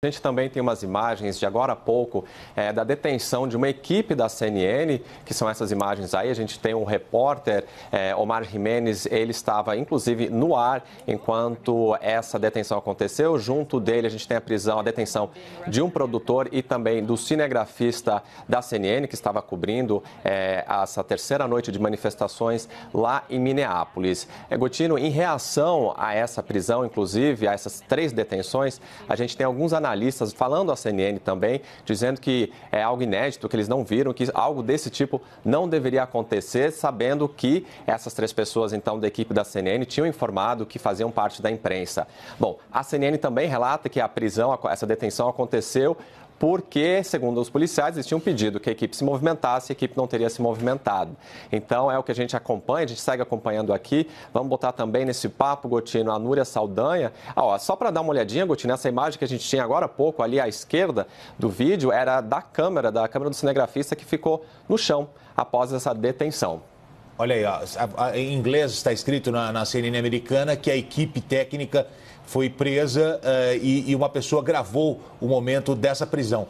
A gente também tem umas imagens de agora há pouco é, da detenção de uma equipe da CNN, que são essas imagens aí. A gente tem um repórter, é, Omar Jimenez, ele estava inclusive no ar enquanto essa detenção aconteceu. Junto dele, a gente tem a prisão, a detenção de um produtor e também do cinegrafista da CNN, que estava cobrindo é, essa terceira noite de manifestações lá em Minneapolis. É, Gotino, em reação a essa prisão, inclusive, a essas três detenções, a gente tem alguns analistas analistas falando à CNN também, dizendo que é algo inédito, que eles não viram, que algo desse tipo não deveria acontecer, sabendo que essas três pessoas, então, da equipe da CNN, tinham informado que faziam parte da imprensa. Bom, a CNN também relata que a prisão, essa detenção aconteceu porque, segundo os policiais, eles tinham pedido que a equipe se movimentasse e a equipe não teria se movimentado. Então, é o que a gente acompanha, a gente segue acompanhando aqui. Vamos botar também nesse papo, Gotino, a Núria Saldanha. Ah, ó, só para dar uma olhadinha, Gotino, essa imagem que a gente tinha agora há pouco ali à esquerda do vídeo era da câmera, da câmera do cinegrafista que ficou no chão após essa detenção. Olha aí, ó, em inglês está escrito na, na CNN americana que a equipe técnica foi presa uh, e, e uma pessoa gravou o momento dessa prisão.